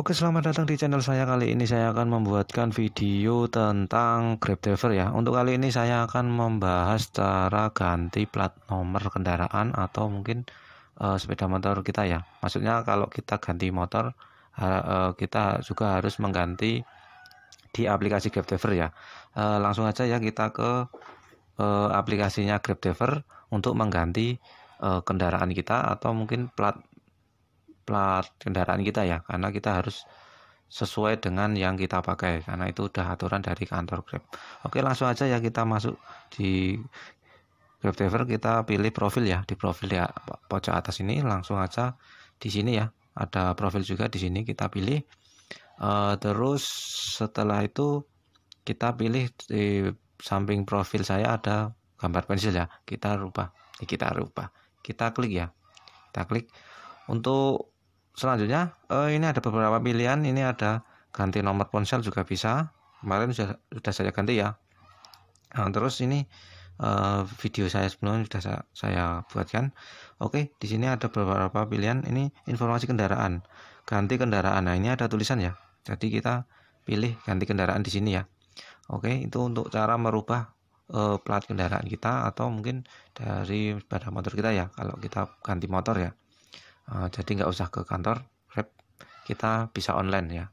Oke selamat datang di channel saya kali ini saya akan membuatkan video tentang Grab Driver ya Untuk kali ini saya akan membahas cara ganti plat nomor kendaraan atau mungkin uh, sepeda motor kita ya Maksudnya kalau kita ganti motor uh, kita juga harus mengganti di aplikasi Grab Driver ya uh, Langsung aja ya kita ke aplikasinya Grab Driver untuk mengganti kendaraan kita atau mungkin plat plat kendaraan kita ya karena kita harus sesuai dengan yang kita pakai karena itu udah aturan dari kantor Grab. Oke, langsung aja ya kita masuk di Grab driver kita pilih profil ya. Di profil ya pojok atas ini langsung aja di sini ya. Ada profil juga di sini kita pilih. Uh, terus setelah itu kita pilih di samping profil saya ada gambar pensil ya. Kita rubah. Kita rubah. Kita klik ya. Kita klik untuk selanjutnya eh, ini ada beberapa pilihan ini ada ganti nomor ponsel juga bisa kemarin sudah sudah saya ganti ya nah, terus ini eh, video saya sebelumnya sudah saya, saya buatkan oke di sini ada beberapa pilihan ini informasi kendaraan ganti kendaraan nah ini ada tulisan ya jadi kita pilih ganti kendaraan di sini ya oke itu untuk cara merubah eh, plat kendaraan kita atau mungkin dari pada motor kita ya kalau kita ganti motor ya Eh, jadi nggak usah ke kantor Grab kita bisa online ya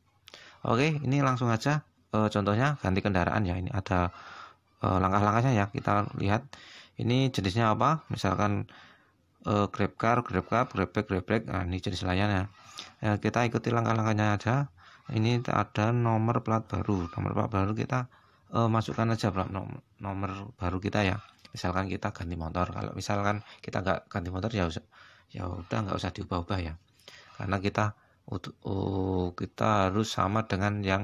oke ini langsung aja eh, contohnya ganti kendaraan ya ini ada eh, langkah-langkahnya ya kita lihat ini jenisnya apa misalkan grab car grab car grab bag grab bag nah, ini jenis layannya ya, kita ikuti langkah-langkahnya aja ini ada nomor plat baru nomor plat baru kita uh, masukkan aja plat nomor, nomor baru kita ya misalkan kita ganti motor kalau misalkan kita nggak ganti motor ya ya udah nggak usah diubah-ubah ya karena kita oh, kita harus sama dengan yang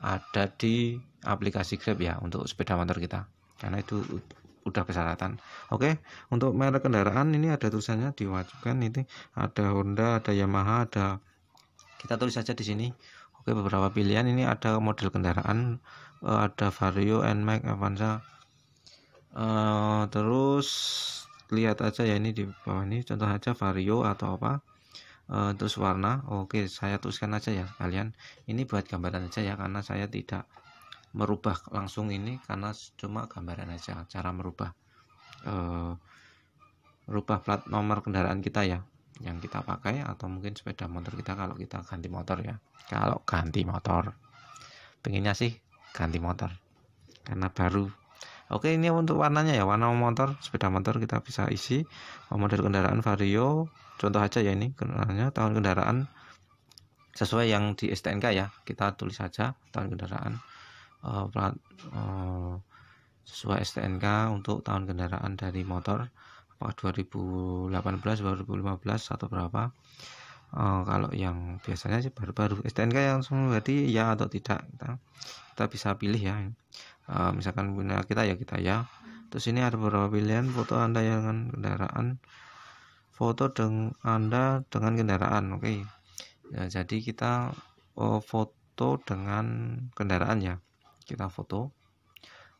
ada di aplikasi Grab ya untuk sepeda motor kita karena itu udah persyaratan oke untuk merek kendaraan ini ada tulisannya diwajibkan ini ada Honda ada Yamaha ada kita tulis saja di sini oke beberapa pilihan ini ada model kendaraan eh, ada Vario, Nmax, Avanza uh, terus lihat aja ya ini di bawah ini contoh aja vario atau apa e, terus warna oke saya tuliskan aja ya kalian ini buat gambaran aja ya karena saya tidak merubah langsung ini karena cuma gambaran aja cara merubah e, rubah plat nomor kendaraan kita ya yang kita pakai atau mungkin sepeda motor kita kalau kita ganti motor ya kalau ganti motor pengennya sih ganti motor karena baru Oke ini untuk warnanya ya warna motor sepeda motor kita bisa isi model kendaraan vario contoh aja ya ini kendaraannya tahun kendaraan sesuai yang di STNK ya kita tulis saja tahun kendaraan uh, uh, sesuai STNK untuk tahun kendaraan dari motor apakah 2018 2015 atau berapa Oh, kalau yang biasanya sih baru-baru STNK yang langsung berarti ya atau tidak kita, kita bisa pilih ya uh, misalkan punya kita ya kita ya terus ini ada beberapa pilihan foto anda dengan kendaraan foto dengan anda dengan kendaraan oke okay. ya, jadi kita uh, foto dengan kendaraan ya kita foto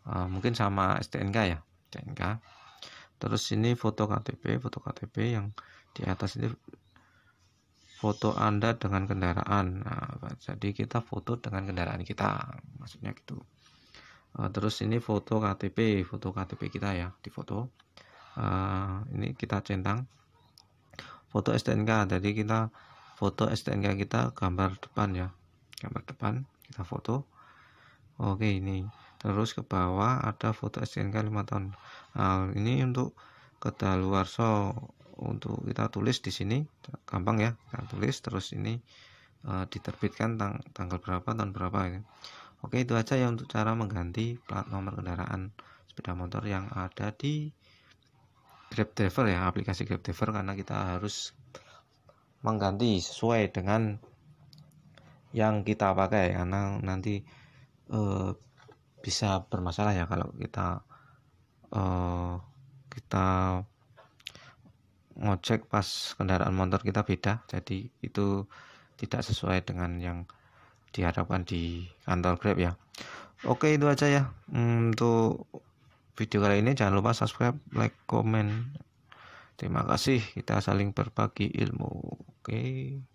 uh, mungkin sama STNK ya STNK terus ini foto KTP foto KTP yang di atas ini foto Anda dengan kendaraan. Nah, jadi kita foto dengan kendaraan kita, maksudnya gitu. Uh, terus ini foto KTP, foto KTP kita ya, di foto. Uh, ini kita centang. Foto STNK, jadi kita foto STNK kita gambar depan ya, gambar depan kita foto. Oke ini. Terus ke bawah ada foto STNK lima tahun. Nah, ini untuk kedaluarsa untuk kita tulis di sini gampang ya kita tulis terus ini uh, diterbitkan tang tanggal berapa tahun berapa ya. Oke itu aja ya untuk cara mengganti plat nomor kendaraan sepeda motor yang ada di Grab Driver ya aplikasi Grab Driver karena kita harus mengganti sesuai dengan yang kita pakai karena nanti uh, bisa bermasalah ya kalau kita uh, kita ngojek pas kendaraan motor kita beda jadi itu tidak sesuai dengan yang diharapkan di kantor Grab ya oke itu aja ya untuk video kali ini jangan lupa subscribe like komen terima kasih kita saling berbagi ilmu oke